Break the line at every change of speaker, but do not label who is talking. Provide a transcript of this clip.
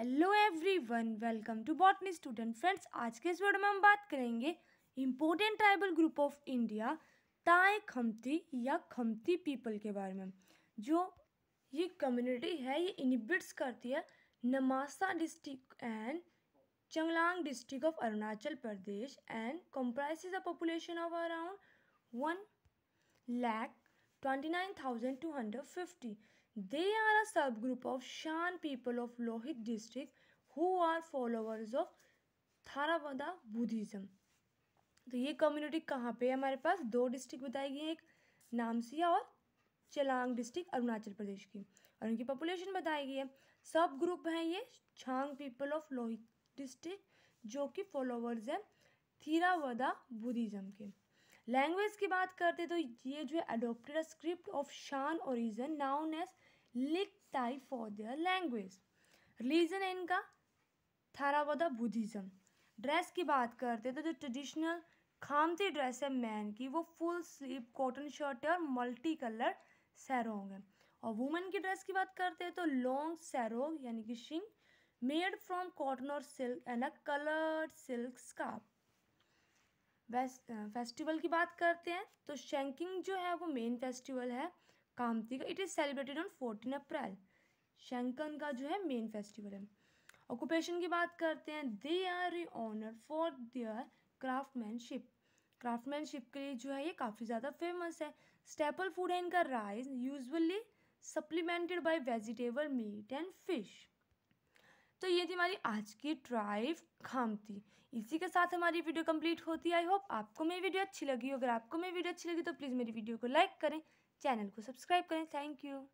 hello everyone welcome to botany student friends आज के इस वीडियो में हम बात करेंगे important tribal group of India Tai Khamti या खमती पीपल के बारे में जो ये कम्युनिटी है ये इनिबिट्स करती है Namsai district and Changlang district of Arunachal Pradesh and comprise the population of around one lakh twenty nine thousand two hundred fifty They are a subgroup of Shan people of Lohit district who are followers of Theravada Buddhism तो ये community कहाँ पे है हमारे पास दो district बताई गई एक नामसिया और चलांग डिस्ट्रिक्ट अरुणाचल प्रदेश की और इनकी पॉपुलेशन बताई गई है सब ग्रुप हैं ये Chang people of Lohit district जो कि फॉलोवर्स हैं थीरावदा बुद्धिज़्म के लैंग्वेज की बात करते तो ये जो है adopted script of Shan region known as Lik type for their language religion है इनका थारावदा बुद्धिज़्म ड्रेस की बात करते तो जो ट्रेडिशनल खामती ड्रेस है मैन की वो फुल स्लीव कॉटन शर्ट है और मल्टी कलर सैरोंग है और वुमेन की ड्रेस की बात करते हैं तो लॉन्ग सैरोग यानी कि शिंग मेड फ्रॉम कॉटन और silk and a coloured silk scarf festival की बात करते हैं तो शेंकिंग जो है वो मेन फेस्टिवल है कामती का it is celebrated on fourteen April Sangken का जो है मेन फेस्टिवल है ऑक्यूपेशन की बात करते हैं दे आर ई honour for their craftsmanship craftsmanship के लिए जो है ये काफ़ी ज़्यादा फेमस है स्टेपल फूड है इनका rice usually supplemented by vegetable meat and fish तो ये थी हमारी आज की ड्राइव खामती इसी के साथ हमारी वीडियो कंप्लीट होती है आई होप आपको मेरी वीडियो अच्छी लगी अगर आपको मेरी वीडियो अच्छी लगी तो प्लीज़ मेरी वीडियो को लाइक करें चैनल को सब्सक्राइब करें थैंक यू